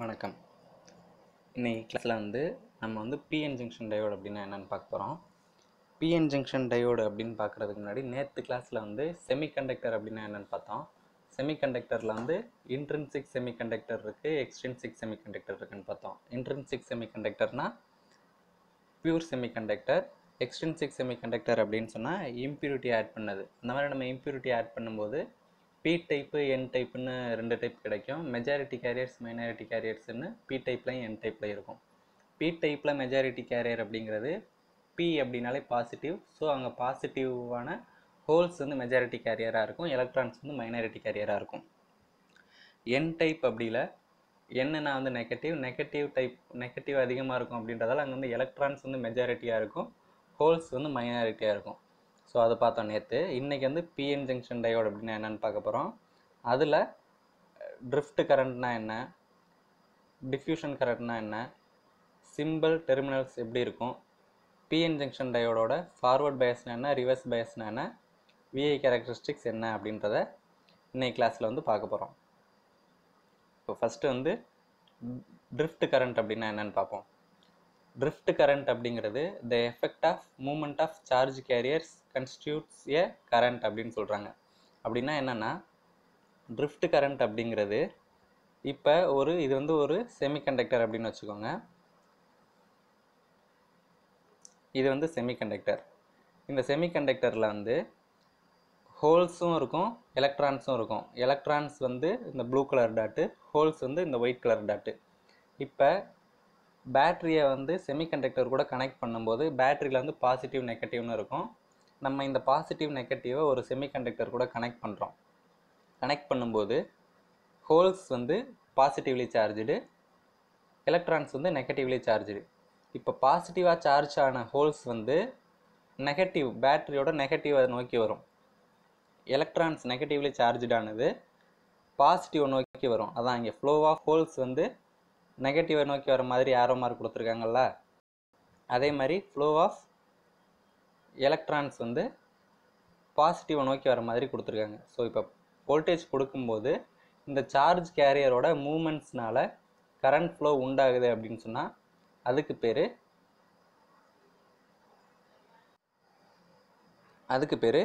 வணக்கம் இன்றைக்கி கிளாஸில் வந்து நம்ம வந்து பிஎன் ஜங்ஷன் டயோடு அப்படின்னா என்னென்னு பார்க்க போகிறோம் பிஎன் ஜங்ஷன் டயோடு அப்படின்னு பார்க்குறதுக்கு முன்னாடி நேற்று கிளாஸில் வந்து செமிகண்டக்டர் அப்படின்னா என்னென்னு பார்த்தோம் செமிகண்டக்டரில் வந்து இன்ட்ரென்சிக் செமிகண்டக்டர் இருக்குது எக்ஸ்ட்ரென்சிக் செமிகண்டக்டர் இருக்குதுன்னு பார்த்தோம் இன்ட்ரென்சிக் செமிகண்டக்டர்னால் பியூர் செமிகண்டக்டர் எக்ஸ்ட்ரென்சிக் செமிகண்டக்டர் அப்படின்னு சொன்னால் இம்ப்யூரிட்டி ஆட் பண்ணது இந்த மாதிரி நம்ம இம்ப்யூரிட்டி ஆட் பண்ணும்போது பி டைப்பு என் டைப்புன்னு ரெண்டு டைப் கிடைக்கும் மெஜாரிட்டி கேரியர்ஸ் மைனாரிட்டி கேரியர்ஸ்னு பி டைப்லையும் என் டைப்பில் இருக்கும் பி டைப்பில் மெஜாரிட்டி கேரியர் அப்படிங்கிறது பி அப்படின்னாலே பாசிட்டிவ் ஸோ அங்கே பாசிட்டிவான ஹோல்ஸ் வந்து மெஜாரிட்டி கேரியராக இருக்கும் எலக்ட்ரான்ஸ் வந்து மைனாரிட்டி கேரியராக இருக்கும் என் டைப் அப்படியில் என்னென்ன வந்து நெகட்டிவ் நெகட்டிவ் டைப் நெகட்டிவ் அதிகமாக இருக்கும் அப்படின்றதால அங்கே வந்து எலக்ட்ரான்ஸ் வந்து மெஜாரிட்டியாக இருக்கும் ஹோல்ஸ் வந்து மைனாரிட்டியாக இருக்கும் ஸோ அதை பார்த்தோம் நேற்று இன்றைக்கி வந்து பிஎன் ஜங்ஷன் டயோடு அப்படின்னா என்னென்னு பார்க்க போகிறோம் அதில் ட்ரிஃப்ட் கரண்ட்னா என்ன டிஃப்யூஷன் கரண்ட்னா என்ன சிம்பிள் டெர்மினல்ஸ் எப்படி இருக்கும் பிஎன் ஜங்ஷன் டயோடோட ஃபார்வர்ட் பயஸ்னா என்ன ரிவர்ஸ் பயஸ்னா என்ன விஐ கேரக்டரிஸ்டிக்ஸ் என்ன அப்படின்றத இன்றைக்கி கிளாஸில் வந்து பார்க்க போகிறோம் இப்போ ஃபஸ்ட்டு வந்து ட்ரிஃப்ட் கரண்ட் அப்படின்னா என்னென்னு பார்ப்போம் ட்ரிஃப்ட் கரண்ட் அப்படிங்கிறது the effect of moment of charge carriers constitutes a current அப்படின்னு சொல்கிறாங்க அப்படின்னா என்னென்னா ட்ரிஃப்ட் கரண்ட் அப்படிங்கிறது இப்போ ஒரு இது வந்து ஒரு செமிகண்டக்டர் அப்படின்னு வச்சுக்கோங்க இது வந்து செமிகண்டக்டர் இந்த செமிகண்டக்டரில் வந்து ஹோல்ஸும் இருக்கும் எலக்ட்ரான்ஸும் இருக்கும் எலக்ட்ரான்ஸ் வந்து இந்த ப்ளூ கலர் டாட்டு ஹோல்ஸ் வந்து இந்த ஒயிட் கலர் டாட்டு இப்போ பேட்ரியை வந்து செமிகண்டக்டர் கூட கனெக்ட் பண்ணும்போது பேட்ரியில் வந்து பாசிட்டிவ் நெகட்டிவ்னு இருக்கும் நம்ம இந்த பாசிட்டிவ் நெகட்டிவை ஒரு செமிகண்டக்டர் கூட கனெக்ட் பண்ணுறோம் கனெக்ட் பண்ணும்போது ஹோல்ஸ் வந்து பாசிட்டிவ்லி சார்ஜுடு எலக்ட்ரான்ஸ் வந்து நெகட்டிவ்லி சார்ஜுடு இப்போ பாசிட்டிவாக சார்ஜ் ஆன ஹோல்ஸ் வந்து நெகட்டிவ் பேட்டரியோட நெகட்டிவை நோக்கி வரும் எலக்ட்ரான்ஸ் நெகட்டிவ்லி சார்ஜானது பாசிட்டிவை நோக்கி வரும் அதான் இங்கே ஃப்ளோவாக ஹோல்ஸ் வந்து நெகட்டிவை நோக்கி வர மாதிரி ஆரோ மார்க் கொடுத்துருக்காங்கல்ல அதே மாதிரி ஃப்ளோ ஆஃப் எலக்ட்ரான்ஸ் வந்து பாசிட்டிவை நோக்கி வர மாதிரி கொடுத்துருக்காங்க ஸோ இப்போ வோல்டேஜ் கொடுக்கும்போது இந்த சார்ஜ் கேரியரோட மூமெண்ட்ஸ்னால் கரண்ட் ஃப்ளோ உண்டாகுது அப்படின்னு சொன்னால் அதுக்கு பேர் அதுக்கு பேர்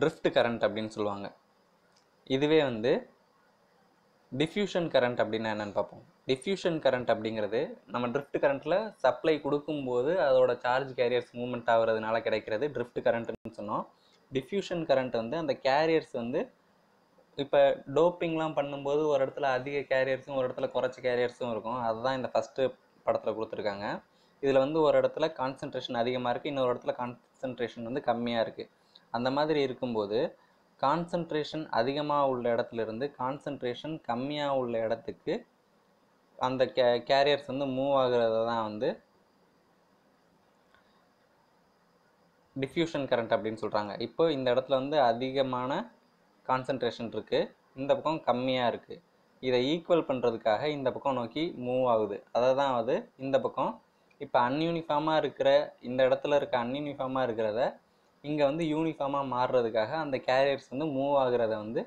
ட்ரிஃப்ட் கரண்ட் அப்படின்னு சொல்லுவாங்க இதுவே வந்து டிஃப்யூஷன் கரண்ட் அப்படின்னா என்னென்னு பார்ப்போம் டிஃப்யூஷன் கரண்ட் அப்படிங்கிறது நம்ம ட்ரிஃப்ட் கரண்ட்டில் சப்ளை கொடுக்கும்போது அதோட சார்ஜ் கேரியர்ஸ் மூவ்மெண்ட் ஆகிறதுனால கிடைக்கிறது ட்ரிஃப்ட் கரண்ட்டுன்னு சொன்னோம் டிஃப்யூஷன் கரண்ட் வந்து அந்த கேரியர்ஸ் வந்து இப்போ டோப்பிங்லாம் பண்ணும்போது ஒரு இடத்துல அதிக கேரியர்ஸும் ஒரு இடத்துல குறைச்ச கேரியர்ஸும் இருக்கும் அதுதான் இந்த ஃபஸ்ட்டு படத்தில் கொடுத்துருக்காங்க இதில் வந்து ஒரு இடத்துல கான்சன்ட்ரேஷன் அதிகமாக இருக்குது இன்னொரு இடத்துல கான்சன்ட்ரேஷன் வந்து கம்மியாக இருக்குது அந்த மாதிரி இருக்கும்போது கான்சன்ட்ரேஷன் அதிகமாக உள்ள இடத்துலேருந்து கான்சன்ட்ரேஷன் கம்மியாக உள்ள இடத்துக்கு அந்த கே கேரியர்ஸ் வந்து மூவ் ஆகிறத தான் வந்து டிஃப்யூஷன் கரண்ட் அப்படின்னு சொல்கிறாங்க இப்போ இந்த இடத்துல வந்து அதிகமான கான்சன்ட்ரேஷன் இருக்குது இந்த பக்கம் கம்மியாக இருக்குது இதை ஈக்குவல் பண்ணுறதுக்காக இந்த பக்கம் நோக்கி மூவ் ஆகுது அதை தான் வந்து இந்த பக்கம் இப்போ அன்யூனிஃபார்மாக இருக்கிற இந்த இடத்துல இருக்க அன்யூனிஃபார்மாக இருக்கிறத இங்கே வந்து யூனிஃபார்மாக மாறுறதுக்காக அந்த கேரியர்ஸ் வந்து மூவ் ஆகுறத வந்து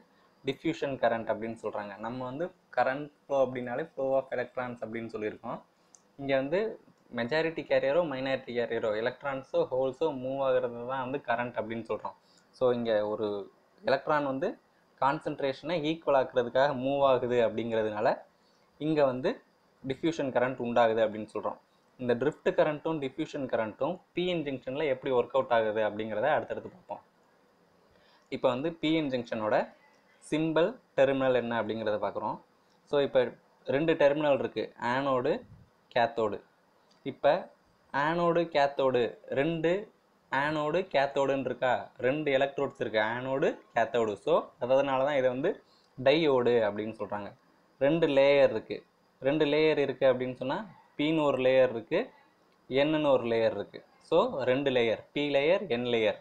டிஃப்யூஷன் கரண்ட் அப்படின்னு சொல்கிறாங்க நம்ம வந்து கரண்ட் ஃப்ளோ அப்படின்னாலே ஃப்ளோ ஆஃப் எலக்ட்ரான்ஸ் அப்படின்னு சொல்லியிருக்கோம் இங்கே வந்து மெஜாரிட்டி கேரியரோ மைனாரிட்டி கேரியரோ எலக்ட்ரான்ஸோ ஹோல்ஸோ மூவ் ஆகிறது தான் வந்து கரண்ட் அப்படின்னு சொல்கிறோம் ஸோ இங்கே ஒரு எலக்ட்ரான் வந்து கான்சன்ட்ரேஷனை ஈக்குவல் ஆக்குறதுக்காக மூவ் ஆகுது அப்படிங்கிறதுனால இங்கே வந்து டிஃப்யூஷன் கரண்ட் உண்டாகுது அப்படின்னு சொல்கிறோம் இந்த ட்ரிஃப்ட் கரண்ட்டும் டிஃப்யூஷன் கரண்ட்டும் பிஎன் ஜங்ஷனில் எப்படி ஒர்க் அவுட் ஆகுது அப்படிங்கிறத அடுத்தடுத்து பார்ப்போம் இப்போ வந்து பிஎன் ஜங்ஷனோட சிம்பிள் டெர்மினல் என்ன அப்படிங்கிறத பார்க்குறோம் ஸோ இப்போ ரெண்டு டெர்மினல் இருக்குது ஆனோடு கேத்தோடு இப்போ ஆனோடு கேத்தோடு ரெண்டு ஆனோடு கேத்தோடுன்னு இருக்கா ரெண்டு எலக்ட்ரோட்ஸ் இருக்குது ஆனோடு கேத்தோடு ஸோ அதனால தான் இதை வந்து டையோடு அப்படின்னு சொல்கிறாங்க ரெண்டு லேயர் இருக்குது ரெண்டு லேயர் இருக்குது அப்படின்னு சொன்னால் பின்னு ஒரு லேயர் இருக்குது என்னன்னு ஒரு லேயர் இருக்குது ஸோ ரெண்டு layer P layer N layer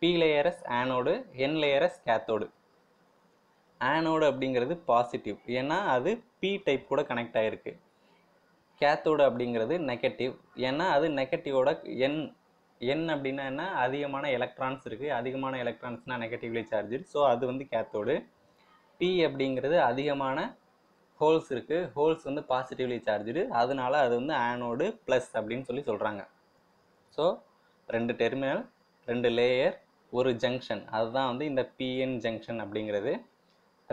P layers anode N layers cathode anode அப்படிங்கிறது பாசிட்டிவ் ஏன்னா அது பி டைப் கூட கனெக்ட் ஆகிருக்கு கேத்தோடு அப்படிங்கிறது நெகட்டிவ் ஏன்னா அது நெகட்டிவோட என் என் அப்படின்னா என்ன அதிகமான எலக்ட்ரான்ஸ் இருக்குது அதிகமான எலக்ட்ரான்ஸ்னால் நெகட்டிவ்லி சார்ஜ் ஸோ அது வந்து கேத்தோடு பி அப்படிங்கிறது அதிகமான ஹோல்ஸ் இருக்குது ஹோல்ஸ் வந்து பாசிட்டிவ்லி சார்ஜுடு அதனால அது வந்து ஆனோடு ப்ளஸ் அப்படின்னு சொல்லி சொல்கிறாங்க ஸோ ரெண்டு டெர்மினல் ரெண்டு லேயர் ஒரு ஜங்ஷன் அதுதான் வந்து இந்த பிஎன் ஜங்ஷன் அப்படிங்கிறது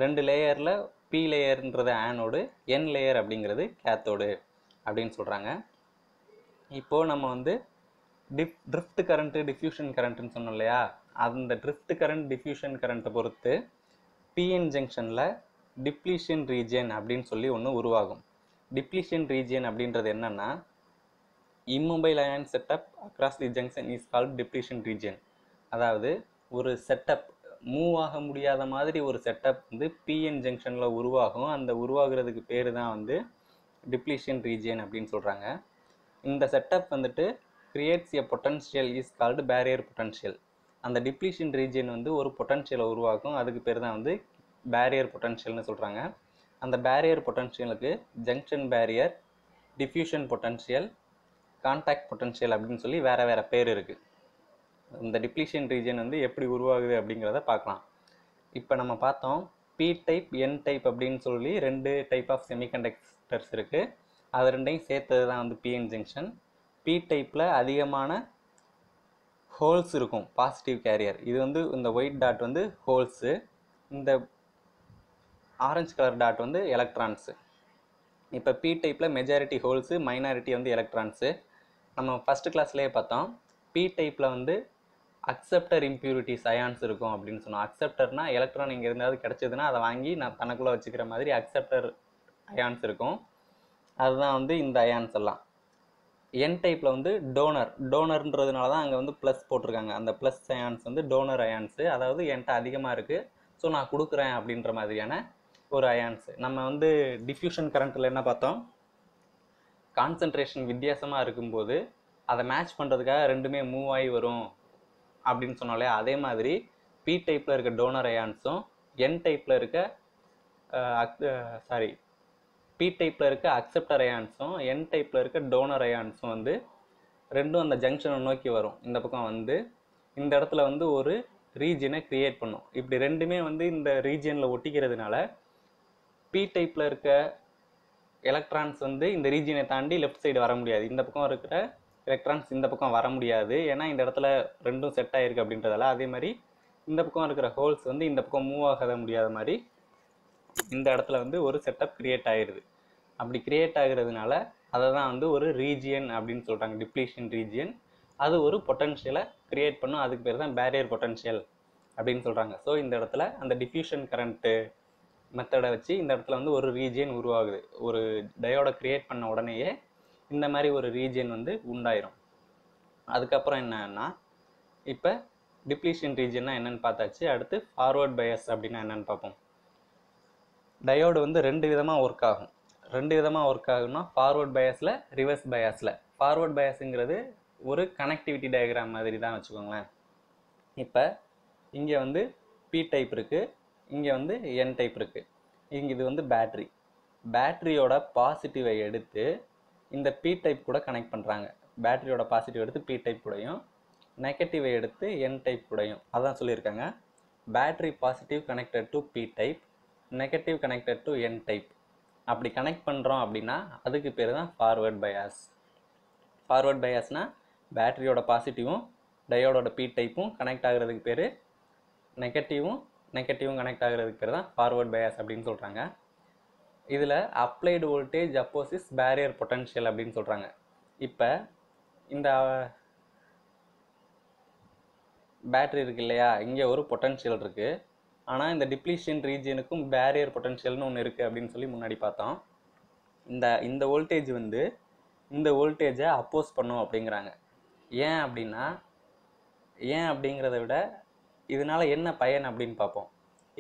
ரெண்டு லேயரில் பி லேயர்ன்றது ஆனோடு என் லேயர் அப்படிங்கிறது கேத்தோடு அப்படின்னு சொல்கிறாங்க இப்போது நம்ம வந்து டிப் ட்ரிஃப்ட் கரண்ட்டு டிஃப்யூஷன் கரண்ட்டுன்னு சொன்னோம் இல்லையா அந்த ட்ரிஃப்ட் கரண்ட் டிஃப்யூஷன் கரண்ட்டை பொறுத்து பிஎன் ஜங்ஷனில் டிப்ளீஷன் ரீஜியன் அப்படின்னு சொல்லி ஒன்று உருவாகும் டிப்ளீஷன் ரீஜியன் அப்படின்றது என்னென்னா immobile ion setup across the junction is called depletion region அதாவது ஒரு செட்டப் மூவ் ஆக முடியாத மாதிரி ஒரு செட்டப் வந்து பிஎன் ஜங்ஷனில் உருவாகும் அந்த உருவாகிறதுக்கு பேர் தான் வந்து டிப்ளீஷன் ரீஜியன் அப்படின்னு சொல்கிறாங்க இந்த செட்டப் வந்துட்டு creates a potential is called barrier potential அந்த டிப்ளீஷன் ரீஜியன் வந்து ஒரு பொட்டன்ஷியலை உருவாக்கும் அதுக்கு பேர் தான் வந்து பேரியர் பொட்டன்ஷியல்னு சொல்கிறாங்க அந்த பேரியர் பொட்டன்ஷியலுக்கு junction barrier diffusion potential contact potential அப்படின்னு சொல்லி வேறு வேறு பேர் இருக்குது இந்த டிப்ளீஷன் ரீஜன் வந்து எப்படி உருவாகுது அப்படிங்கிறத பார்க்கலாம் இப்போ நம்ம பார்த்தோம் பி டைப் என் டைப் அப்படின்னு சொல்லி ரெண்டு டைப் ஆஃப் செமிகண்டக்டர்ஸ் இருக்குது அது ரெண்டையும் சேர்த்தது தான் வந்து பிஎன் ஜங்ஷன் பி டைப்பில் அதிகமான ஹோல்ஸ் இருக்கும் பாசிட்டிவ் கேரியர் இது வந்து இந்த ஒயிட் டாட் வந்து ஹோல்ஸு இந்த ஆரஞ்சு கலர் டாட் வந்து எலக்ட்ரான்ஸு இப்போ பி டைப்பில் மெஜாரிட்டி ஹோல்ஸு மைனாரிட்டி வந்து எலக்ட்ரான்ஸு நம்ம ஃபஸ்ட்டு கிளாஸ்லேயே பார்த்தோம் பி டைப்பில் வந்து அக்செப்டர் இம்ப்யூரிட்டிஸ் அயான்ஸ் இருக்கும் அப்படின்னு சொன்னோம் அக்செப்டர்னால் எலக்ட்ரான் இங்கே இருந்தாவது கிடச்சிதுன்னா அதை வாங்கி நான் தனக்குள்ளே வச்சுக்கிற மாதிரி அக்செப்டர் அயான்ஸ் இருக்கும் அதுதான் வந்து இந்த அயான்ஸ் எல்லாம் என் டைப்பில் வந்து டோனர் டோனர்ன்றதுனால தான் அங்கே வந்து ப்ளஸ் போட்டிருக்காங்க அந்த ப்ளஸ் அயான்ஸ் வந்து டோனர் அயான்ஸு அதாவது என்கிட்ட அதிகமாக இருக்குது ஸோ நான் கொடுக்குறேன் அப்படின்ற மாதிரியான ஒரு அயான்ஸு நம்ம வந்து டிஃப்யூஷன் கரண்ட்டில் என்ன பார்த்தோம் கான்சன்ட்ரேஷன் வித்தியாசமாக இருக்கும்போது அதை மேட்ச் பண்ணுறதுக்காக ரெண்டுமே மூவ் ஆகி வரும் அப்படின்னு சொன்னாலே அதே மாதிரி பி டைப்பில் இருக்க டோனர் அயான்ஸும் என் டைப்பில் இருக்க சாரி பி டைப்பில் இருக்க அக்செப்டர் அயான்ஸும் என் டைப்பில் இருக்க டோனர் அயான்ஸும் வந்து ரெண்டும் அந்த ஜங்ஷனை நோக்கி வரும் இந்த பக்கம் வந்து இந்த இடத்துல வந்து ஒரு ரீஜியனை க்ரியேட் பண்ணும் இப்படி ரெண்டுமே வந்து இந்த ரீஜியனில் ஒட்டிக்கிறதுனால பி டைப்பில் இருக்க எலக்ட்ரான்ஸ் வந்து இந்த ரீஜியனை தாண்டி லெஃப்ட் சைடு வர முடியாது இந்த பக்கம் இருக்கிற எலக்ட்ரான்ஸ் இந்த பக்கம் வர முடியாது ஏன்னா இந்த இடத்துல ரெண்டும் செட் ஆகிருக்கு அப்படின்றதால அதே மாதிரி இந்த பக்கம் இருக்கிற ஹோல்ஸ் வந்து இந்த பக்கம் மூவ் ஆகாத முடியாத மாதிரி இந்த இடத்துல வந்து ஒரு செட்டப் க்ரியேட் ஆகிடுது அப்படி க்ரியேட் ஆகிறதுனால அதை தான் வந்து ஒரு ரீஜியன் அப்படின்னு சொல்கிறாங்க டிப்ளீஷன் ரீஜியன் அது ஒரு பொட்டன்ஷியலை க்ரியேட் பண்ணும் அதுக்கு பேர் தான் பேரியர் பொட்டன்ஷியல் அப்படின்னு சொல்கிறாங்க ஸோ இந்த இடத்துல அந்த டிஃப்யூஷன் கரண்ட்டு மெத்தடை வச்சு இந்த இடத்துல வந்து ஒரு ரீஜியன் உருவாகுது ஒரு டயோடை க்ரியேட் பண்ண உடனேயே இந்த மாதிரி ஒரு ரீஜியன் வந்து உண்டாயிரும் அதுக்கப்புறம் என்னன்னா இப்போ டிப்ளீஷன் ரீஜியன்னா என்னென்னு பார்த்தாச்சு அடுத்து ஃபார்வர்ட் பயஸ் அப்படின்னா என்னென்னு பார்ப்போம் டயோடு வந்து ரெண்டு விதமாக ஒர்க் ஆகும் ரெண்டு விதமாக ஒர்க் ஆகும்னா ஃபார்வர்ட் பயஸில் ரிவர்ஸ் பயஸில் ஃபார்வர்ட் பயஸுங்கிறது ஒரு கனெக்டிவிட்டி டயக்ராம் மாதிரி தான் வச்சுக்கோங்களேன் இப்போ இங்கே வந்து பி டைப் இருக்குது இங்கே வந்து என் டைப் இருக்குது இங்கே இது வந்து பேட்ரி பேட்ரியோட பாசிட்டிவை எடுத்து இந்த பி டைப் கூட கனெக்ட் பண்ணுறாங்க பேட்டரியோட பாசிட்டிவ் எடுத்து பி டைப் கூடயும் நெகட்டிவை எடுத்து என் டைப் கூடயும் அதான் சொல்லியிருக்காங்க battery positive connected to P type negative connected to N type அப்படி கனெக்ட் பண்ணுறோம் அப்படின்னா அதுக்கு பேர் தான் ஃபார்வேர்ட் பயாஸ் ஃபார்வேர்ட் பயாஸ்னால் பேட்டரியோட பாசிட்டிவும் டயோடோட பி டைப்பும் கனெக்ட் ஆகிறதுக்கு பேர் நெகட்டிவும் நெகட்டிவும் கனெக்ட் ஆகிறதுக்கு தான் ஃபார்வர்ட் பயாஸ் அப்படின்னு சொல்கிறாங்க இதில் applied voltage opposes barrier potential அப்படின்னு சொல்கிறாங்க இப்போ இந்த பேட்ரி இருக்கு இல்லையா இங்கே ஒரு பொட்டன்ஷியல் இருக்குது ஆனால் இந்த டிப்ளீஷன் ரீஜியனுக்கும் பேரியர் பொட்டன்ஷியல்னு ஒன்று இருக்குது அப்படின்னு சொல்லி முன்னாடி பார்த்தோம் இந்த இந்த வோல்டேஜ் வந்து இந்த வோல்டேஜை அப்போஸ் பண்ணும் அப்படிங்கிறாங்க ஏன் அப்படின்னா ஏன் அப்படிங்கிறத விட இதனால் என்ன பயன் அப்படின்னு பார்ப்போம்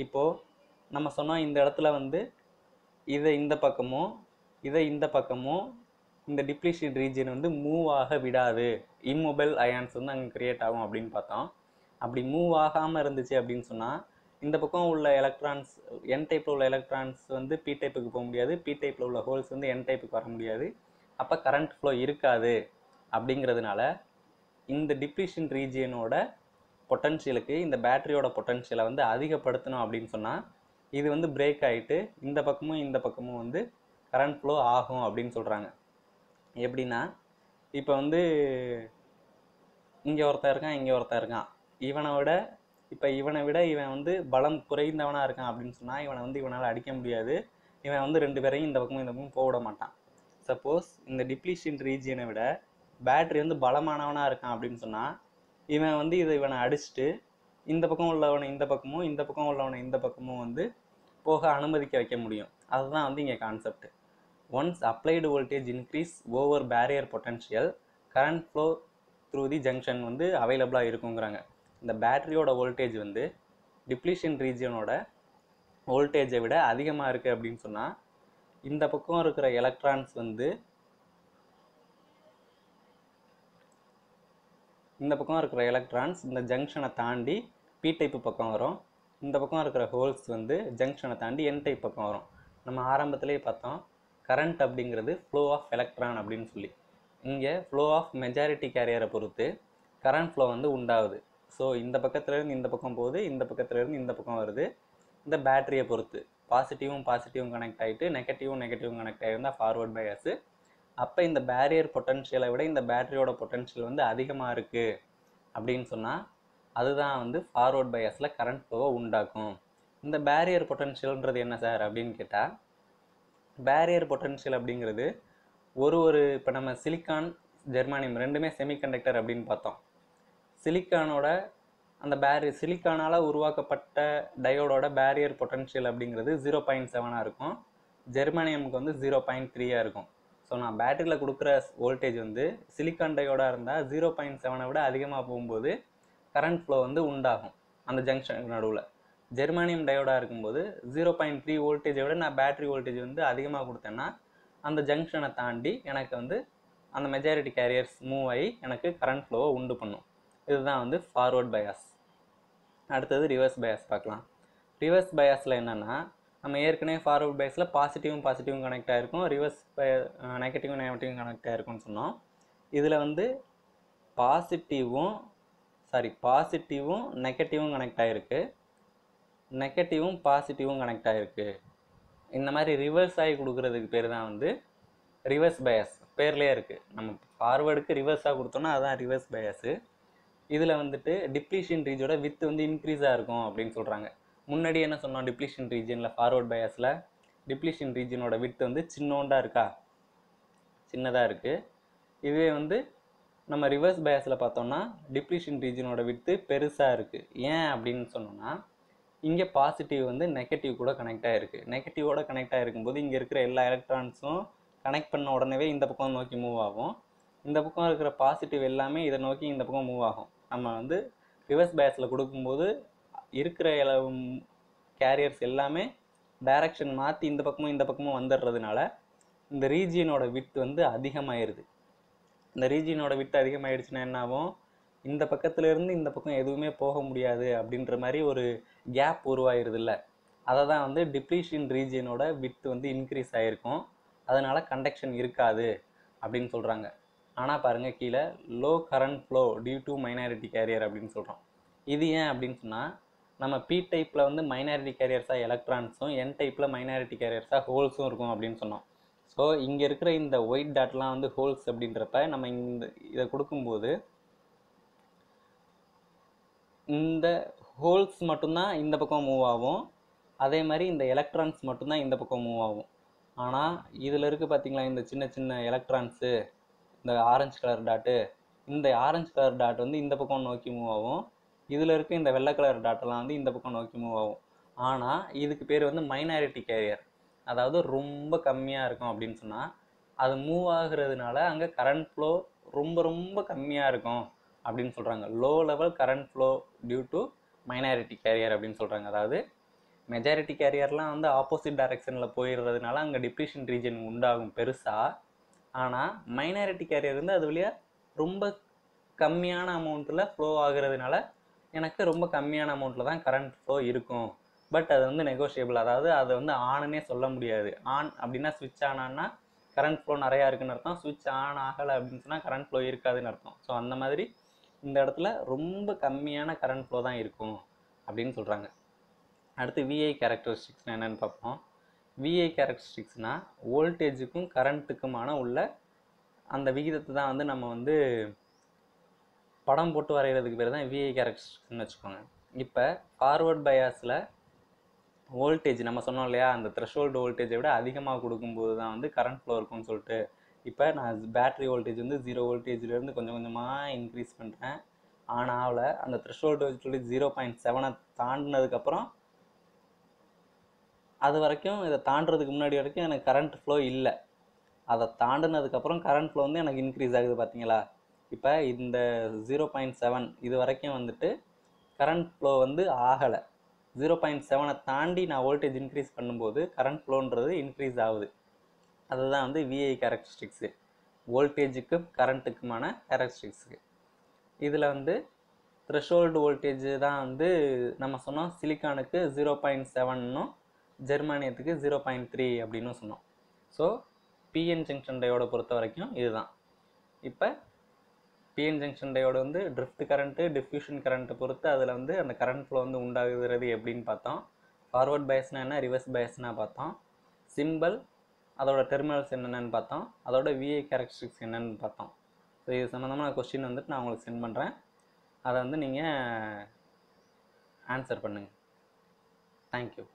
இப்போது நம்ம சொன்னோம் இந்த இடத்துல வந்து இதை இந்த பக்கமும் இதை இந்த பக்கமும் இந்த டிப்ளிஷிட் ரீஜன் வந்து மூவ் ஆக விடாது இம்மொபைல் அயான்ஸ் வந்து அங்கே க்ரியேட் ஆகும் அப்படின்னு பார்த்தோம் அப்படி மூவ் ஆகாமல் இருந்துச்சு அப்படின்னு சொன்னால் இந்த பக்கம் உள்ள எலக்ட்ரான்ஸ் என் டைப்பில் உள்ள எலக்ட்ரான்ஸ் வந்து பி டைப்புக்கு போக முடியாது பி டைப்பில் உள்ள ஹோல்ஸ் வந்து என் டைப்புக்கு வர முடியாது அப்போ கரண்ட் ஃப்ளோ இருக்காது அப்படிங்கிறதுனால இந்த டிப்ளிஷன் ரீஜியனோட பொட்டன்ஷியலுக்கு இந்த பேட்டரியோட பொட்டன்ஷியலை வந்து அதிகப்படுத்தணும் அப்படின்னு சொன்னால் இது வந்து பிரேக் ஆகிட்டு இந்த பக்கமும் இந்த பக்கமும் வந்து கரண்ட் ஃப்ளோ ஆகும் அப்படின்னு சொல்கிறாங்க எப்படின்னா இப்போ வந்து இங்கே ஒருத்தன் இருக்கான் இங்கே ஒருத்தன் இருக்கான் இவனை விட இப்போ இவனை விட இவன் வந்து பலம் குறைந்தவனாக இருக்கான் அப்படின்னு சொன்னால் இவனை வந்து இவனால் அடிக்க முடியாது இவன் வந்து ரெண்டு பேரையும் இந்த பக்கமும் இந்த பக்கமும் போட மாட்டான் சப்போஸ் இந்த டிப்ளீஷன் ரீஜியனை விட பேட்ரி வந்து பலமானவனாக இருக்கான் அப்படின்னு சொன்னால் இவன் வந்து இதை இவனை அடிச்சுட்டு இந்த பக்கம் உள்ளவனை இந்த பக்கமும் இந்த பக்கம் உள்ளவனை இந்த பக்கமும் வந்து போக அனுமதிக்க வைக்க முடியும் அதுதான் வந்து இங்கே concept once applied voltage increase over barrier potential current flow through the junction வந்து அவைலபிளாக இருக்குங்கிறாங்க இந்த பேட்டரியோட வோல்டேஜ் வந்து டிப்ளீஷன் ரீஜியனோட வோல்டேஜை விட அதிகமாக இருக்குது அப்படின்னு சொன்னால் இந்த பக்கம் இருக்கிற எலக்ட்ரான்ஸ் வந்து இந்த பக்கம் இருக்கிற எலக்ட்ரான்ஸ் இந்த ஜங்ஷனை தாண்டி பி டைப் பக்கம் வரும் இந்த பக்கம் இருக்கிற ஹோல்ஸ் வந்து ஜங்ஷனை தாண்டி என் டைப் பக்கம் வரும் நம்ம ஆரம்பத்திலேயே பார்த்தோம் கரண்ட் அப்படிங்கிறது ஃப்ளோ ஆஃப் எலக்ட்ரான் அப்படின்னு சொல்லி இங்கே ஃப்ளோ ஆஃப் மெஜாரிட்டி கேரியரை பொறுத்து கரண்ட் ஃப்ளோ வந்து உண்டாகுது ஸோ இந்த பக்கத்துலேருந்து இந்த பக்கம் போகுது இந்த பக்கத்துலேருந்து இந்த பக்கம் வருது இந்த பேட்டரியை பொறுத்து பாசிட்டிவும் பாசிட்டிவும் கனெக்ட் ஆகிட்டு நெகட்டிவும் நெகட்டிவும் கனெக்ட் ஆகிருந்தால் ஃபார்வர்ட் பயாஸு அப்போ இந்த பேரியர் பொட்டன்ஷியலை விட இந்த பேட்டரியோட பொட்டன்ஷியல் வந்து அதிகமாக இருக்குது அப்படின்னு சொன்னால் அதுதான் வந்து ஃபார்வர்ட் பயஸில் கரண்ட் போக உண்டாக்கும் இந்த பேரியர் பொட்டன்ஷியல்ன்றது என்ன சார் அப்படின்னு கேட்டால் பேரியர் பொட்டன்ஷியல் அப்படிங்கிறது ஒரு ஒரு இப்போ நம்ம சிலிக்கான் ஜெர்மானியம் ரெண்டுமே செமிகண்டக்டர் அப்படின்னு பார்த்தோம் சிலிக்கானோட அந்த பேரி சிலிக்கானால் உருவாக்கப்பட்ட டயோடோட பேரியர் பொட்டன்ஷியல் அப்படிங்கிறது ஜீரோ பாயிண்ட் செவனாக இருக்கும் ஜெர்மானியமுக்கு வந்து ஜீரோ பாயிண்ட் த்ரீயாக இருக்கும் ஸோ நான் பேட்டரியில் கொடுக்குற வோல்டேஜ் வந்து சிலிக்கான் டையோடாக இருந்தால் ஜீரோ பாயிண்ட் செவனை விட அதிகமாக போகும்போது கரண்ட் ஃப்ளோ வந்து உண்டாகும் அந்த ஜங்ஷனுக்கு நடுவில் ஜெர்மானியம் டையோடாக இருக்கும்போது ஜீரோ பாயிண்ட் த்ரீ வோல்டேஜை விட நான் பேட்ரி வோல்டேஜ் வந்து அதிகமாக கொடுத்தேன்னா அந்த ஜங்ஷனை தாண்டி எனக்கு வந்து அந்த மெஜாரிட்டி கேரியர்ஸ் மூவ் ஆகி எனக்கு கரண்ட் ஃப்ளோவை உண்டு பண்ணும் இதுதான் வந்து ஃபார்வர்ட் பயாஸ் அடுத்தது ரிவர்ஸ் பயாஸ் பார்க்கலாம் ரிவர்ஸ் பயாஸில் என்னென்னா நம்ம ஏற்கனவே ஃபார்வர்ட் பேஸில் பாசிட்டிவும் பாசிட்டிவும் கனெக்ட் ஆகிருக்கும் ரிவர்ஸ் நெகட்டிவும் நெகட்டிவும் கனெக்ட் ஆகிருக்கும்னு சொன்னோம் இதில் வந்து பாசிட்டிவும் சாரி பாசிட்டிவும் நெகட்டிவும் கனெக்ட் ஆகிருக்கு நெகட்டிவும் பாசிட்டிவும் கனெக்ட் ஆகிருக்கு இந்த மாதிரி ரிவர்ஸ் ஆகி கொடுக்குறதுக்கு பேர் தான் வந்து ரிவர்ஸ் பயஸ் பேர்லேயே இருக்குது நம்ம ஃபார்வேர்டுக்கு ரிவர்ஸாக கொடுத்தோம்னா அதுதான் ரிவர்ஸ் பயஸு இதில் வந்துட்டு டிப்ளீஷன் ரீஜோட வித்து வந்து இன்க்ரீஸாக இருக்கும் அப்படின்னு சொல்கிறாங்க முன்னாடி என்ன சொன்னோம் டிப்ளிஷன் ரீஜனில் ஃபார்வர்ட் பயாஸில் டிப்ளிஷன் ரீஜனோட விட்டு வந்து சின்னோண்டாக இருக்கா சின்னதாக இருக்குது இதுவே வந்து நம்ம ரிவர்ஸ் பயாஸில் பார்த்தோம்னா டிப்ளிஷன் ரீஜனோட விட்டு பெருசாக இருக்குது ஏன் அப்படின்னு சொன்னோன்னா இங்கே பாசிட்டிவ் வந்து நெகட்டிவ் கூட கனெக்ட் ஆகிருக்கு நெகட்டிவோட கனெக்ட் ஆகிருக்கும்போது இங்கே இருக்கிற எல்லா எலக்ட்ரான்ஸும் கனெக்ட் பண்ண உடனே இந்த பக்கம் நோக்கி மூவ் ஆகும் இந்த பக்கம் இருக்கிற பாசிட்டிவ் எல்லாமே இதை நோக்கி இந்த பக்கம் மூவ் ஆகும் நம்ம வந்து ரிவர்ஸ் பயஸில் கொடுக்கும்போது இருக்கிற கேரியர்ஸ் எல்லாமே டைரக்ஷன் மாற்றி இந்த பக்கமும் இந்த பக்கமும் வந்துடுறதுனால இந்த ரீஜியனோட விட் வந்து அதிகமாயிருது இந்த ரீஜியனோட விட் அதிகமாயிடுச்சுன்னா என்ன ஆகும் இந்த பக்கத்துலேருந்து இந்த பக்கம் எதுவுமே போக முடியாது அப்படின்ற மாதிரி ஒரு கேப் இல்லை அதை தான் வந்து டிப்ளீஷன் ரீஜியனோட விட் வந்து இன்க்ரீஸ் ஆகிருக்கும் அதனால் கண்டக்ஷன் இருக்காது அப்படின்னு சொல்கிறாங்க ஆனால் பாருங்கள் கீழே low current flow due to minority carrier அப்படின்னு சொல்கிறோம் இது ஏன் அப்படின்னு சொன்னால் நம்ம பி டைப்பில் வந்து மைனாரிட்டி கேரியர்ஸாக எலக்ட்ரான்ஸும் என் டைப்பில் மைனாரிட்டி கேரியர்ஸாக ஹோல்ஸும் இருக்கும் அப்படின்னு சொன்னோம் ஸோ இங்கே இருக்கிற இந்த ஒயிட் டாட்லாம் வந்து ஹோல்ஸ் அப்படின்றப்ப நம்ம இந்த இதை கொடுக்கும்போது இந்த ஹோல்ஸ் மட்டும்தான் இந்த பக்கம் மூவ் ஆகும் அதே மாதிரி இந்த எலக்ட்ரான்ஸ் மட்டும்தான் இந்த பக்கம் மூவ் ஆகும் ஆனால் இதில் இருக்க பார்த்திங்களா இந்த சின்ன சின்ன எலக்ட்ரான்ஸு இந்த ஆரஞ்சு கலர் டாட்டு இந்த ஆரஞ்சு கலர் டாட் வந்து இந்த பக்கம் நோக்கி மூவ் ஆகும் இதில் இருக்க இந்த வெள்ளை கலர் டாட்டெல்லாம் வந்து இந்த பக்கம் நோக்கி மூவ் ஆகும் ஆனால் இதுக்கு பேர் வந்து மைனாரிட்டி கேரியர் அதாவது ரொம்ப கம்மியாக இருக்கும் அப்படின்னு சொன்னால் அது மூவ் ஆகுறதுனால அங்கே கரண்ட் ஃப்ளோ ரொம்ப ரொம்ப கம்மியாக இருக்கும் அப்படின்னு சொல்கிறாங்க low level current flow due to minority carrier அப்படின்னு சொல்கிறாங்க அதாவது மெஜாரிட்டி கேரியர்லாம் வந்து ஆப்போசிட் டைரெக்ஷனில் போயிடுறதுனால அங்கே டிப்ரெஷன் ரீஜன் உண்டாகும் பெருசாக ஆனால் மைனாரிட்டி கேரியர் வந்து அது வழியாக ரொம்ப கம்மியான அமௌண்ட்டில் ஃப்ளோ ஆகுறதுனால எனக்கு ரொம்ப கம்மியான அமௌண்ட்டில் தான் கரண்ட் ஃப்ளோ இருக்கும் பட் அது வந்து நெகோஷியபிள் அதாவது அதை வந்து ஆனுன்னே சொல்ல முடியாது ஆன் அப்படின்னா சுவிட்ச் ஆனான்னா கரண்ட் ஃப்ளோ நிறையா இருக்குன்னு அர்த்தம் சுவிட்ச் ஆன் ஆகலை அப்படின்னு சொன்னால் கரண்ட் ஃப்ளோ இருக்காதுன்னு அர்த்தம் ஸோ அந்த மாதிரி இந்த இடத்துல ரொம்ப கம்மியான கரண்ட் ஃப்ளோ தான் இருக்கும் அப்படின்னு சொல்கிறாங்க அடுத்து விஐ கேரக்டரிஸ்டிக்ஸ்னால் என்னென்னு பார்ப்போம் விஐ கேரக்டரிஸ்டிக்ஸ்னால் வோல்டேஜுக்கும் கரண்ட்டுக்குமான உள்ள அந்த விகிதத்தை தான் வந்து நம்ம வந்து படம் போட்டு வரைகிறதுக்கு பேர் தான் விஐ கேரக்டர்ஸ்னு வச்சுக்கோங்க இப்போ ஃபார்வர்ட் பயாஸில் வோல்டேஜ் நம்ம சொன்னோம் இல்லையா அந்த த்ரெஷ்ஹோல்டு வோல்டேஜை விட அதிகமாக கொடுக்கும்போது தான் வந்து கரண்ட் ஃப்ளோ இருக்கும்னு சொல்லிட்டு இப்போ நான் பேட்ரி வோல்டேஜ் வந்து ஜீரோ வோல்டேஜ்லேருந்து கொஞ்சம் கொஞ்சமாக இன்க்ரீஸ் பண்ணுறேன் ஆனால் அந்த த்ரெஷ்ஹோல்டு வோல்டேஜ் ஜீரோ பாயிண்ட் செவனை தாண்டினதுக்கப்புறம் அது வரைக்கும் இதை தாண்டுறதுக்கு முன்னாடி வரைக்கும் எனக்கு கரண்ட் ஃப்ளோ இல்லை அதை தாண்டினதுக்கப்புறம் கரண்ட் ஃப்ளோ வந்து எனக்கு இன்க்ரீஸ் ஆகுது பார்த்தீங்களா இப்போ இந்த ஜீரோ பாயிண்ட் செவன் இது வரைக்கும் வந்துட்டு கரண்ட் ஃப்ளோ வந்து ஆகலை ஜீரோ பாயிண்ட் செவனை தாண்டி நான் வோல்டேஜ் இன்க்ரீஸ் பண்ணும்போது கரண்ட் ஃப்ளோன்றது இன்க்ரீஸ் ஆகுது அதுதான் வந்து விஐ கேரக்டரிஸ்டிக்ஸு வோல்டேஜுக்கும் கரண்ட்டுக்குமான கேரக்டரிஸ்டிக்ஸுக்கு இதில் வந்து த்ரெஷோல்டு வோல்டேஜ் தான் வந்து நம்ம சொன்னோம் சிலிக்கானுக்கு ஜீரோ பாயிண்ட் செவன்னும் ஜெர்மானியத்துக்கு ஜீரோ பாயிண்ட் த்ரீ அப்படின்னு சொன்னோம் ஸோ பிஎன் ஜங்ஷன் டையோட பொறுத்த வரைக்கும் இதுதான் இப்போ பிஎன் ஜங்ஷன் டையோட வந்து ட்ரிஃப்ட் கரண்ட்டு டிஃப்யூஷன் கரண்ட்டை பொறுத்து அதில் வந்து அந்த கரண்ட் ஃப்ளோ வந்து உண்டாகுறது எப்படின்னு பார்த்தோம் ஃபார்வர்ட் பயஸ்னா என்ன ரிவர்ஸ் பயஸ்னா பார்த்தோம் சிம்பிள் அதோட டெர்மினல்ஸ் என்னென்னு பார்த்தோம் அதோட விஐ கேரக்டரிஸ்டிக்ஸ் என்னென்னு பார்த்தோம் ஸோ இது சம்மந்தமான கொஸ்டின் வந்துட்டு நான் உங்களுக்கு சென்ட் பண்ணுறேன் அதை வந்து நீங்கள் ஆன்சர் பண்ணுங்கள் தேங்க்யூ